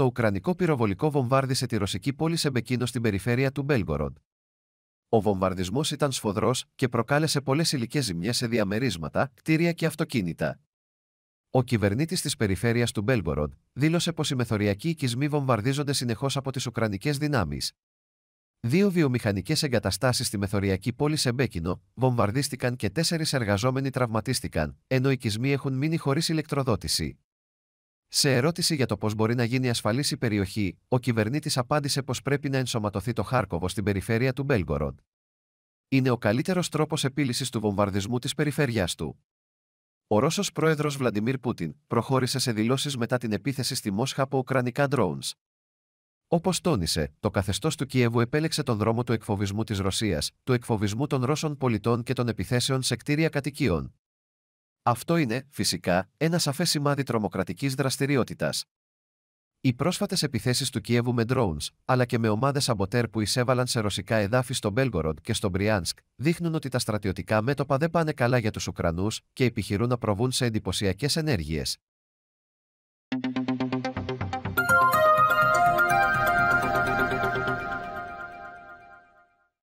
το Ουκρανικό πυροβολικό βομβάρδισε τη ρωσική πόλη Σεμπεκίνο στην περιφέρεια του Μπέλγοροντ. Ο βομβαρδισμός ήταν σφοδρός και προκάλεσε πολλές υλικές ζημιές σε διαμερίσματα, κτίρια και αυτοκίνητα. Ο κυβερνήτης της περιφέρειας του Μπέλγοροντ δήλωσε πως οι μεθοριακοί οικισμοί βομβαρδίζονται συνεχώς από τις Ουκρανικές δυνάμεις. Δύο βιομηχανικές εγκαταστάσεις στη μεθοριακή πόλη Σεμπέκινο βομβαρδίστηκαν και τέσσερις εργαζόμενοι τραυματίστηκαν, ενώ οικισμοί έχουν μείνει χωρίς ηλεκτροδότηση. Σε ερώτηση για το πώς μπορεί να γίνει ασφαλής η περιοχή, ο κυβερνήτης απάντησε πως πρέπει να ενσωματωθεί το Χάρκοβο στην περιφέρεια του Μπέλγκοροντ. Είναι ο καλύτερος τρόπος επίλυσης του βομβαρδισμού της περιφέρεια του. Ο Ρώσος πρόεδρος Βλαντιμίρ Πούτιν προχώρησε σε δηλώσεις μετά την επίθεση στη Μόσχα από ουκρανικά ντρόουν. Όπως τόνισε, το καθεστώς του Κιέβου επέλεξε τον δρόμο του εκφοβισμού της Ρωσίας, του εκφοβισμού των Ρώσων πολιτών και των επιθέσεων σε κτίρια κατοικίων. Αυτό είναι, φυσικά, ένα σαφές σημάδι τρομοκρατικής δραστηριότητας. Οι πρόσφατες επιθέσεις του Κιέβου με drones, αλλά και με ομάδες αμποτέρ που εισέβαλαν σε ρωσικά εδάφη στο Μπέλγοροντ και στο Μπριάνσκ, δείχνουν ότι τα στρατιωτικά μέτωπα δεν πάνε καλά για τους Ουκρανούς και επιχειρούν να προβούν σε εντυπωσιακές ενέργειες.